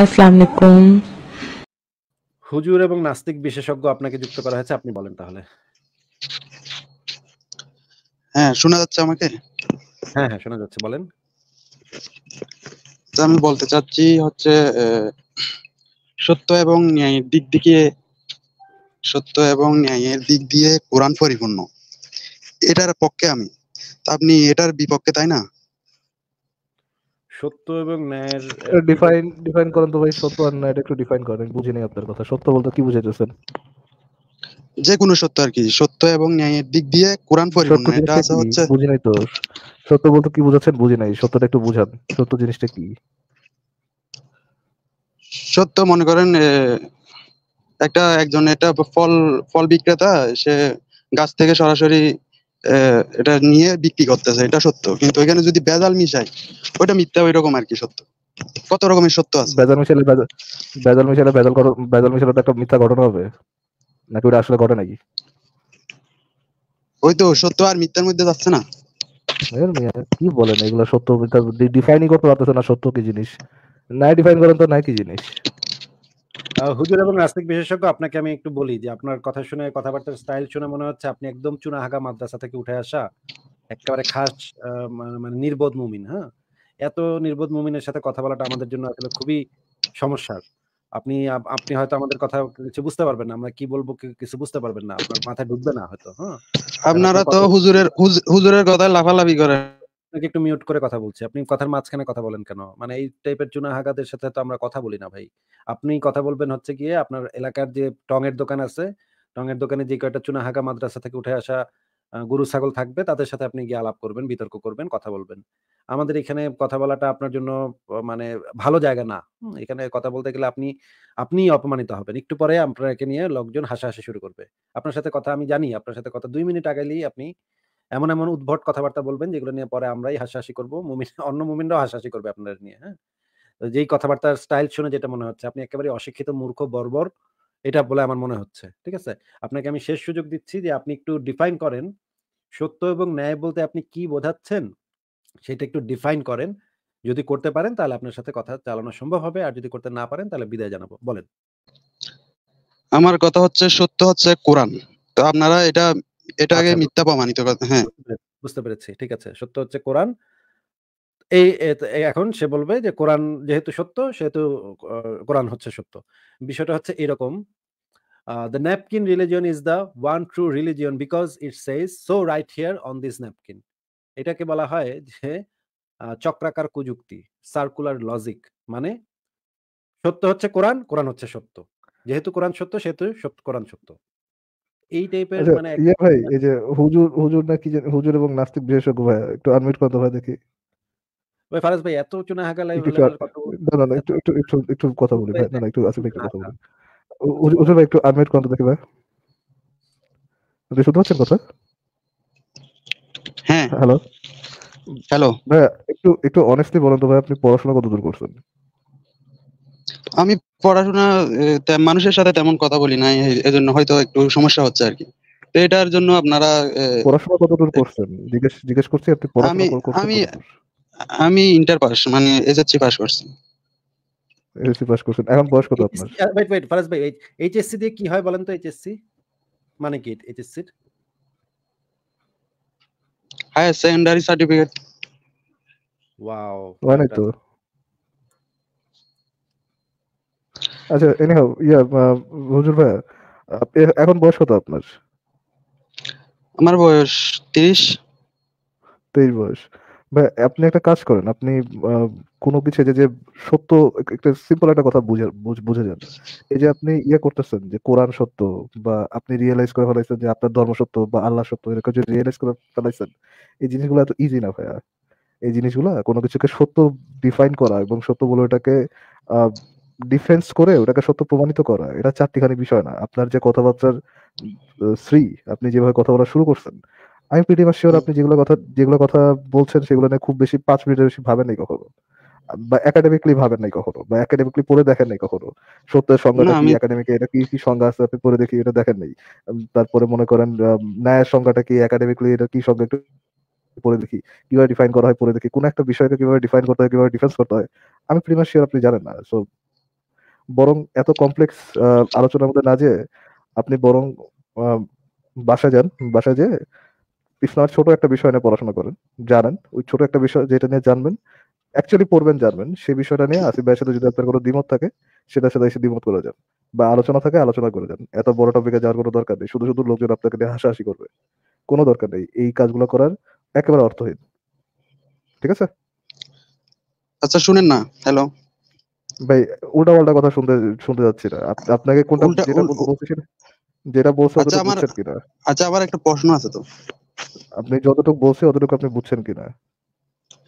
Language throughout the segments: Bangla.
আসসালামু হুজুর এবং নাস্তিক বিশেষজ্ঞ আপনাকে যুক্ত করা হয়েছে আপনি বলেন তাহলে হ্যাঁ শোনা যাচ্ছে আমাকে হ্যাঁ হ্যাঁ শোনা যাচ্ছে বলেন আমি বলতে চাচ্ছি হচ্ছে সত্য এবং ন্যায়ের দিক দিয়ে সত্য এবং ন্যায়ের দিক দিয়ে কোরআন পরিপূর্ণ এটার পক্ষে আমি তা আপনি এটার বিপক্ষে তাই না সত্য এবং ন্যায়ের ডিফাইন ডিফাইন করেন তো ভাই সত্য আর ন্যায় একটু ডিফাইন করেন বুঝি নাই আপনার কথা সত্য বলতে কি বুঝাইতেছেন যে কোনো সত্য আর কি সত্য এবং ন্যায়ের দিক দিয়ে কোরআন পরিপূর্ণ এটা আছে হচ্ছে বুঝি নাই তো সত্য বলতে কি বুঝাচ্ছেন বুঝি নাই সত্যটা একটু বুঝান সত্য জিনিসটা কি সত্য মনে করেন একটা একজন এটা ফল ফল বিক্রেতা সে গাছ থেকে সরাসরি এটা নিয়ে বিক্রি করতেছে এটা সত্য কিন্তু এখানে যদি বেজাল মিশাই ওটা মিথ্যা ওই রকম আর কি সত্য কত রকমের সত্য আছে বেজাল মিশালে বেজাল মিশালে বেজাল বেজাল মিশালে একটা মিথ্যা ঘটনা হবে নাকি ওটা আসলে ঘটে নাকি ওই তো সত্য আর মিথ্যার মধ্যে যাচ্ছে না কি বলেন এগুলো সত্য ডিফাইনই করতে পারতেছে না সত্য কি জিনিস নাই ডিফাইন করেন তো নাই কি জিনিস হুজুর এবং নাস্তিক বিশেষজ্ঞ আপনাকে আমি একটু বলি যে আপনার কথা শুনে কথাবার্তার স্টাইল শুনে মনে হচ্ছে আপনি একদম চুনা হাগা মাদ্রাসা থেকে উঠে আসা একেবারে খাস মানে নির্বোধ মুমিন হ্যাঁ এত নির্বোধ মুমিনের সাথে কথা বলাটা আমাদের জন্য আসলে খুবই সমস্যার আপনি আপনি হয়তো আমাদের কথা কিছু বুঝতে পারবেন না আমরা কি বলবো কিছু বুঝতে পারবেন না আপনার মাথায় ঢুকবে না হয়তো হ্যাঁ আপনারা তো হুজুরের হুজুরের কথায় লাফালাফি করেন আপনাকে একটু মিউট করে কথা বলছি। আপনি কথার মাঝখানে কথা বলেন কেন? মানে এই টাইপের চুনা হাগাদের সাথে তো আমরা কথা বলি না ভাই। আপনি কথা বলবেন হচ্ছে গিয়ে আপনার এলাকার যে টঙের দোকান আছে, টঙের দোকানে যে কয়টা চুনা হাগা মাদ্রাসা থেকে উঠে আসা আ গরু ছাগল থাকবে তাদের সাথে আপনি গিয়ে আলাপ করবেন, বিতর্ক করবেন, কথা বলবেন। আমাদের এখানে কথা বলাটা আপনার জন্য মানে ভালো জায়গা না। এখানে কথা বলতে গেলে আপনি আপনি অপমানিত হবেন। একটু পরে আপনাকে নিয়ে লোকজন হাসা হাসি শুরু করবে। আপনার সাথে কথা আমি জানি, আপনার সাথে কথা দুই মিনিট আগাইলেই আপনি এমন এমন উদ্ভট কথাবার্তা বলবেন যেগুলো নিয়ে পরে আমরাই হাসাহাসি করবো মুমিন অন্য মুমিনরাও হাসাহাসি করবে আপনাদের নিয়ে হ্যাঁ যেই কথাবার্তার স্টাইল শুনে যেটা মনে হচ্ছে আপনি একেবারে অশিক্ষিত মূর্খ বর্বর এটা বলে আমার মনে হচ্ছে ঠিক আছে আপনাকে আমি শেষ সুযোগ দিচ্ছি যে আপনি একটু ডিফাইন করেন সত্য এবং ন্যায় বলতে আপনি কি বোঝাচ্ছেন সেটা একটু ডিফাইন করেন যদি করতে পারেন তাহলে আপনার সাথে কথা চালানো সম্ভব হবে আর যদি করতে না পারেন তাহলে বিদায় জানাবো বলেন আমার কথা হচ্ছে সত্য হচ্ছে কোরআন তো আপনারা এটা এটা আগে আচ্ছা, মিথ্যা প্রমাণিত হ্যাঁ বুঝতে পেরেছি ঠিক আছে সত্য হচ্ছে কোরআন এই এখন সে বলবে যে কোরআন যেহেতু সত্য সেহেতু কোরআন হচ্ছে সত্য বিষয়টা হচ্ছে এরকম the napkin religion is the one true religion because it so right here on this napkin এটাকে বলা হয় যে চক্রাকার কুযুক্তি সার্কুলার লজিক মানে সত্য হচ্ছে কোরআন কোরআন হচ্ছে সত্য যেহেতু কোরআন সত্য সেহেতু কোরআন সত্য এই টাইপের আচ্ছা, মানে ইয়ে ভাই এই যে হুজুর হুজুর না নাকি হুজুর এবং নাস্তিক বিশেষজ্ঞ ভাই একটু আনমিউট করতে ভাই দেখি ভাই ফারাজ ভাই এত চুনা হাগা লাইভ না না একটু একটু একটু একটু কথা বলি ভাই না না একটু আসলে একটু কথা বলি হুজুর ভাই একটু আনমিউট করতে দেখি ভাই আপনি শুনতে পাচ্ছেন কথা হ্যাঁ হ্যালো হ্যালো ভাই একটু একটু অনেস্টলি বলেন তো ভাই আপনি পড়াশোনা কতদূর করছেন আমি পড়াশোনা মানুষের সাথে তেমন কথা বলি না এজন্য হয়তো একটু সমস্যা হচ্ছে আর কি তো এটার জন্য আপনারা পড়াশোনা কতদূর করছেন জিজ্ঞেস জিজ্ঞেস করছি আপনি আমি আমি আমি ইন্টার পাস মানে এসএসসি পাস করছি এসএসসি পাস করছেন এখন বয়স কত আপনার ওয়েট ওয়েট ফারাজ ভাই এইচএসসি দিয়ে কি হয় বলেন তো এইচএসসি মানে কি HSC higher secondary certificate wow মানে তো আচ্ছা এনিহাও ইয়া হুজুর ভাই এখন বয়স কত আপনার আমার বয়স তিরিশ তেইশ বয়স ভাই আপনি একটা কাজ করেন আপনি কোনো কিছু যে যে সত্য একটা সিম্পল একটা কথা বুঝে বুঝে যান এই যে আপনি ইয়ে করতেছেন যে কোরআন সত্য বা আপনি রিয়েলাইজ করে ফেলাইছেন যে আপনার ধর্ম সত্য বা আল্লাহ সত্য এরকম যে রিয়েলাইজ করে ফেলাইছেন এই জিনিসগুলো এত ইজি না ভাইয়া এই জিনিসগুলা কোনো কিছুকে সত্য ডিফাইন করা এবং সত্য বলে ওটাকে ডিফেন্স করে ওটাকে সত্য প্রমাণিত করা এটা চারটিখানি বিষয় না আপনার যে কথাবার্তার শ্রী আপনি যেভাবে কথা বলা শুরু করছেন আমি পিটি মাস শিওর আপনি যেগুলো কথা যেগুলো কথা বলছেন সেগুলো নিয়ে খুব বেশি পাঁচ মিনিটের বেশি ভাবেন নাই কখনো বা একাডেমিকলি ভাবেন নাই কখনো বা একাডেমিকলি পড়ে দেখেন নাই কখনো সত্যের সংজ্ঞাটা কি একাডেমিকে এটা কি কি সংজ্ঞা আছে আপনি পড়ে দেখি এটা দেখেন নাই তারপরে মনে করেন ন্যায়ের সংজ্ঞাটা কি একাডেমিকলি এটা কি সংজ্ঞা একটু পড়ে দেখি কিভাবে ডিফাইন করা হয় পড়ে দেখি কোন একটা বিষয়কে কিভাবে ডিফাইন করতে হয় কিভাবে ডিফেন্স করতে হয় আমি প্রিমাস শিওর আপনি জানেন না সো বরং এত কমপ্লেক্স আলোচনার মধ্যে না যে আপনি বরং বাসা যান বাসা যেয়ে ইসলামের ছোট একটা বিষয় নিয়ে পড়াশোনা করেন জানেন ওই ছোট একটা বিষয় যেটা নিয়ে জানবেন অ্যাকচুয়ালি পড়বেন জানবেন সেই বিষয়টা নিয়ে আসিফ ভাইয়ের সাথে যদি আপনার কোনো দ্বিমত থাকে সেটার সাথে এসে দ্বিমত করে যান বা আলোচনা থাকে আলোচনা করে যান এত বড় টপিকে যাওয়ার কোনো দরকার নেই শুধু শুধু লোকজন আপনাকে নিয়ে হাসাহাসি করবে কোনো দরকার নেই এই কাজগুলো করার একেবারে অর্থহীন ঠিক আছে আচ্ছা শুনেন না হ্যালো ভাই উল্টা পাল্টা কথা শুনতে শুনতে যাচ্ছি না আপনাকে কোনটা যেটা বলছি যেটা বলছো ওটা আচ্ছা বুঝছেন কিনা আচ্ছা আবার একটা প্রশ্ন আছে তো আপনি যতটুকু বলছেন অতটুকু আপনি বুঝছেন কিনা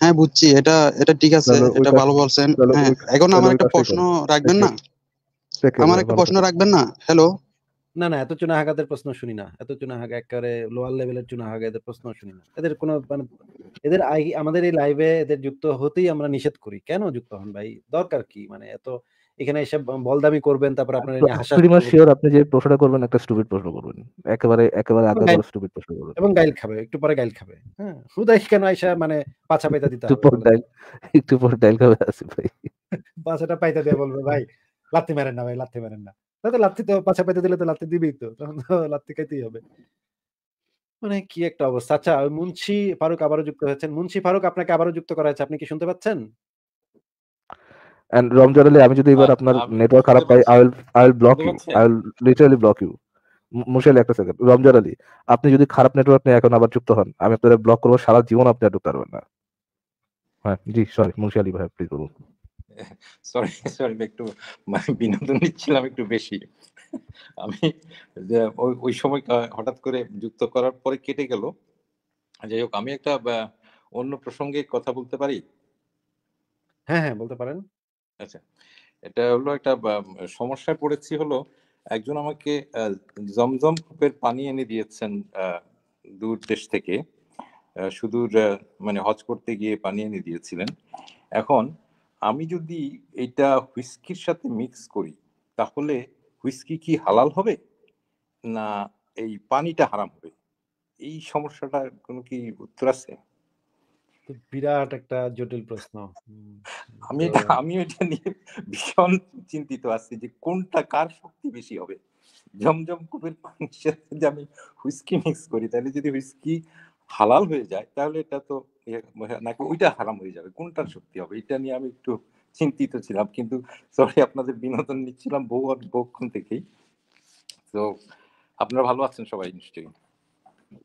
হ্যাঁ বুঝছি এটা এটা ঠিক আছে এটা ভালো বলছেন হ্যাঁ, এখন আমার একটা প্রশ্ন রাখবেন না আমার একটা প্রশ্ন রাখবেন না হ্যালো না না এত চুনা হাগাদের প্রশ্ন শুনি না এত চুনা হাগা একেবারে লোয়ার লেভেলের চুনা হাগাদের প্রশ্ন শুনি না এদের কোনো মানে এদের আমাদের এই লাইভে এদের যুক্ত হতেই আমরা নিষেধ করি কেন যুক্ত হন ভাই দরকার কি মানে এত এখানে এসে বলদামি করবেন তারপর আপনার হাসা শিওর মানে আপনি যে প্রশ্নটা করবেন একটা স্টুপিড প্রশ্ন করবেন একেবারে একেবারে বড় স্টুপিড প্রশ্ন করবেন এবং গাইল খাবে একটু পরে গাইল খাবে হ্যাঁ হুদাই কেন আইসা মানে পাছা পাইতা দিতে একটু একটু খাবে আসি ভাই পাছাটা পাইতা দিয়ে বলবে ভাই লাত্তি মারেন না ভাই লাথি মারেন না তাহলে লাত্তি তো পাছা পাইতে দিলে তো লাথি দিবেই তো তখন তো লাত্তি খাইতেই হবে মানে কি একটা অবস্থা। আচ্ছা মুন্সি ফারুক আবারও যুক্ত হয়েছেন। মুন্সি ফারুক আপনাকে আবারও যুক্ত করা হয়েছে। আপনি কি শুনতে পাচ্ছেন? রমজান আলী আমি যদি এবার আচ্ছা, আপনার নেটওয়ার্ক খারাপ পাই পাচ্ছি। I I I block you শুনতে you. পাচ্ছেন? I মুশাইল একটা সেকেন্ড। রমজান আলী, আপনি যদি খারাপ নেটওয়ার্ক নিয়ে এখন আবার যুক্ত হন, আমি আপনারে ব্লক করব সারা জীবন আপনি আর ঢুকতে পারবেন না। হ্যাঁ, জি সরি মুনশি আলী ভাই প্লিজ বলুন। সরি সরি একটু মানে বিনোদন নিচ্ছিলাম একটু বেশি আমি ওই সময় হঠাৎ করে যুক্ত করার পরে কেটে গেল যাই হোক আমি একটা অন্য প্রসঙ্গে কথা বলতে পারি হ্যাঁ হ্যাঁ বলতে পারেন আচ্ছা এটা হলো একটা সমস্যায় পড়েছি হলো একজন আমাকে জমজম কূপের পানি এনে দিয়েছেন দূর দেশ থেকে সুদূর মানে হজ করতে গিয়ে পানি এনে দিয়েছিলেন এখন আমি যদি এটা হুইস্কির সাথে মিক্স করি তাহলে হুইস্কি কি হালাল হবে না এই পানিটা হারাম হবে এই সমস্যাটা কোনো কি উত্তর আছে বিরাট একটা জটিল প্রশ্ন আমি এটা আমি এটা নিয়ে ভীষণ চিন্তিত আছি যে কোনটা কার শক্তি বেশি হবে জমজম কূপের পানির সাথে যদি আমি হুইস্কি মিক্স করি তাহলে যদি হুইস্কি হালাল হয়ে যায় তাহলে এটা তো ইয়ে নাকি ওইটা হারাম হয়ে যাবে কোনটার সত্যি হবে এটা নিয়ে আমি একটু চিন্তিত ছিলাম কিন্তু সরি আপনাদের বিনোদন নিচ্ছিলাম বহু বহুক্ষণ থেকেই তো আপনারা ভালো আছেন সবাই নিশ্চয়ই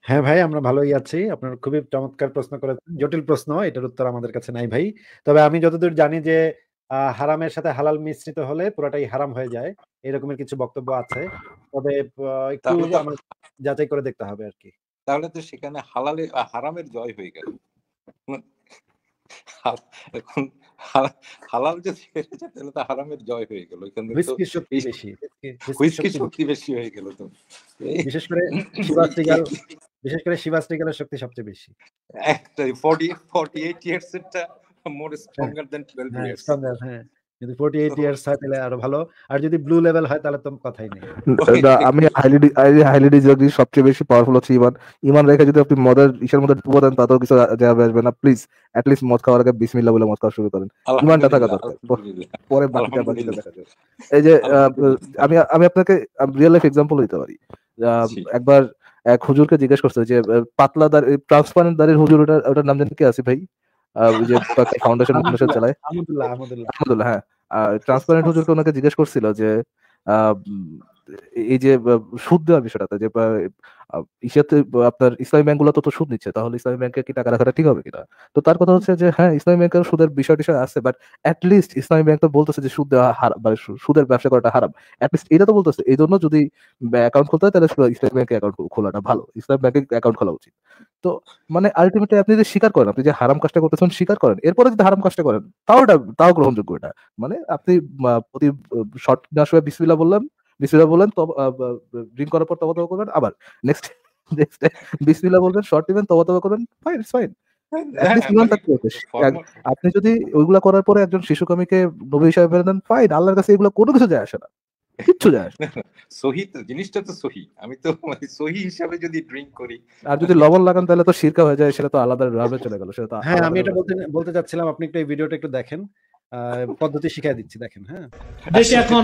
হ্যাঁ ভাই আমরা ভালোই আছি আপনার খুবই চমৎকার প্রশ্ন করেছেন জটিল প্রশ্ন এটার উত্তর আমাদের কাছে নাই ভাই তবে আমি যতদূর জানি যে হারামের সাথে হালাল মিশ্রিত হলে পুরোটাই হারাম হয়ে যায় এরকমের কিছু বক্তব্য আছে তবে একটু যাচাই করে দেখতে হবে আর কি তাহলে তো সেখানে হালালে হারামের জয় হয়ে গেল এখন হালাল যদি হেরে তাহলে তো হারামের জয় হয়ে গেল এখানে হুইস্কি শক্তি বেশি হয়ে গেল তো বিশেষ করে শিবাস্তিকাল বিশেষ করে শিবাস্তিকালের শক্তি সবচেয়ে বেশি একটা ফর্টি ফর্টি এইট ইয়ার্স এরটা more stronger than twelve years হ্যাঁ কিন্তু ইয়ার্স হয় তাহলে আরো ভালো আর যদি ব্লু লেভেল হয় তাহলে তো কথাই নেই আচ্ছা, আমি সবচেয়ে বেশি পাওয়ারফুল হচ্ছে ইমান ইমান রেখে যদি আপনি মদের ইসের মধ্যে ডুবো দেন তাতেও কিছু যাবে আসবে না প্লিজ অ্যাট লিস্ট মদ খাওয়ার আগে বলে মদ খাওয়া শুরু করেন ইমানটা থাকা দরকার পরে দেখা যাবে এই যে আমি আমি আপনাকে রিয়েল লাইফ এক্সাম্পল দিতে পারি একবার এক হুজুরকে জিজ্ঞেস করছে যে পাতলা দাড়ি ট্রান্সপারেন্ট দাড়ির হুজুর ওটা ওটার নাম জানি কি আছে ভাই যে ফাউন্ডেশন চালায় আহমদুল্লাহ হ্যাঁ ট্রান্সপারেন্ট হুজুরকে ওনাকে জিজ্ঞেস করছিল যে এই যে সুদ দেওয়ার বিষয়টাতে যে ইসিয়াতে আপনার ইসলামী ব্যাংক তো সুদ নিচ্ছে তাহলে ইসলামী ব্যাংকে কি টাকা রাখাটা ঠিক হবে কিনা তো তার কথা হচ্ছে যে হ্যাঁ ইসলামী ব্যাংকের সুদের বিষয় টিষয় আছে বাট অ্যাটলিস্ট ইসলামী ব্যাংক তো বলতেছে যে সুদ দেওয়া হারাম মানে সুদের ব্যবসা করাটা হারাম অ্যাটলিস্ট এটা তো বলতেছে এই জন্য যদি অ্যাকাউন্ট খুলতে হয় তাহলে ইসলামী ব্যাংকে অ্যাকাউন্ট খোলাটা ভালো ইসলামী ব্যাংকে অ্যাকাউন্ট খোলা উচিত তো মানে আলটিমেটলি আপনি যদি স্বীকার করেন আপনি যে হারাম কাজটা করতেছেন স্বীকার করেন এরপরে যদি হারাম কাজটা করেন তাও তাও গ্রহণযোগ্য এটা মানে আপনি প্রতি শর্ট না শুয়ে বিসমিল্লা বললাম বিসমিল্লা বললেন ড্রিঙ্ক করার পর তবা তবা করবেন আবার নেক্সট নেক্সট বিসমিল্লাহ বলবেন শর্ট দিবেন তবা তবা করবেন ফাইন ইটস ফাইন আপনি যদি ওইগুলা করার পরে একজন শিশু শিশুকামীকে নবী হিসাবে ফেলে দেন ফাইন আল্লাহর কাছে এগুলো কোনো কিছু যায় আসে না কিচ্ছু যায় আসে সহি তো জিনিসটা তো সহি আমি তো মানে সহি হিসাবে যদি ড্রিঙ্ক করি আর যদি লবণ লাগান তাহলে তো শিরকা হয়ে যায় সেটা তো আলাদা ভাবে চলে গেল সেটা হ্যাঁ আমি এটা বলতে বলতে যাচ্ছিলাম আপনি একটু এই ভিডিওটা একটু দেখেন পদ্ধতি শিখাই দিচ্ছি দেখেন হ্যাঁ দেশে এখন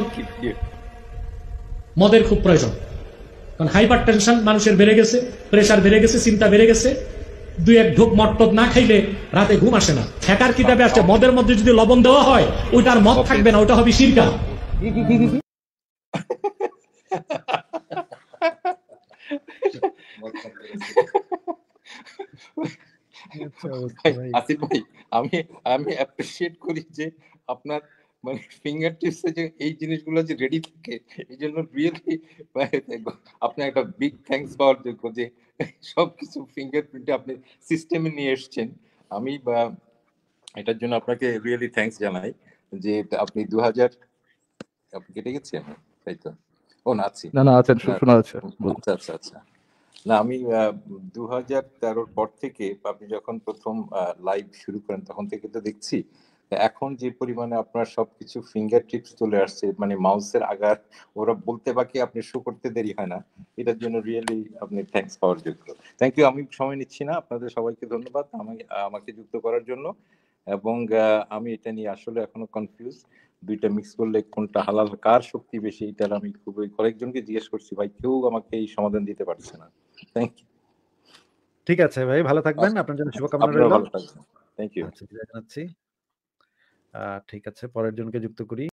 মদের খুব প্রয়োজন কারণ হাইপার টেনশন মানুষের বেড়ে গেছে প্রেশার বেড়ে গেছে চিন্তা বেড়ে গেছে দুই এক ঢুক মটপদ না খাইলে রাতে ঘুম আসে না হ্যাকার কিতাবে আসছে মদের মধ্যে যদি লবণ দেওয়া হয় ওইটার মদ থাকবে না ওটা হবে শিরকা আসিফ ভাই আমি আমি অ্যাপ্রিসিয়েট করি যে আপনার মানে ফিঙ্গার টিপসে যে এই জিনিসগুলো যে রেডি থাকে এই জন্য রিয়েলি মানে আপনি একটা বিগ থ্যাংকস পাওয়ার যোগ্য যে সবকিছু প্রিন্টে আপনি সিস্টেমে নিয়ে এসছেন আমি বা এটার জন্য আপনাকে রিয়েলি থ্যাংকস জানাই যে আপনি দু হাজার আপনি কেটে গেছেন আমি তাই তো ও না আছি না না আছেন শোনা যাচ্ছে আচ্ছা আচ্ছা আচ্ছা না আমি দু হাজার তেরোর পর থেকে আপনি যখন প্রথম লাইভ শুরু করেন তখন থেকে তো দেখছি এখন যে পরিমাণে আপনার সবকিছু ফিঙ্গার টিপস চলে আসছে মানে মাউসের আগার ওরা বলতে বাকি আপনি শো করতে দেরি হয় না এটার জন্য রিয়েলি আপনি থ্যাংকস পাওয়ার যোগ্য থ্যাংক ইউ আমি সময় নিচ্ছি না আপনাদের সবাইকে ধন্যবাদ আমাকে আমাকে যুক্ত করার জন্য এবং আমি এটা নিয়ে আসলে এখনো কনফিউজ দুইটা মিক্স করলে কোনটা হালাল কার শক্তি বেশি এটার আমি খুবই কয়েকজনকে জিজ্ঞেস করছি ভাই কেউ আমাকে এই সমাধান দিতে পারছে না থ্যাংক ইউ ঠিক আছে ভাই ভালো থাকবেন আচ্ছা। আপনার জন্য শুভকামনা রইল থ্যাংক আচ্ছা, ইউ জানাচ্ছি ঠিক আছে পরের জনকে যুক্ত করি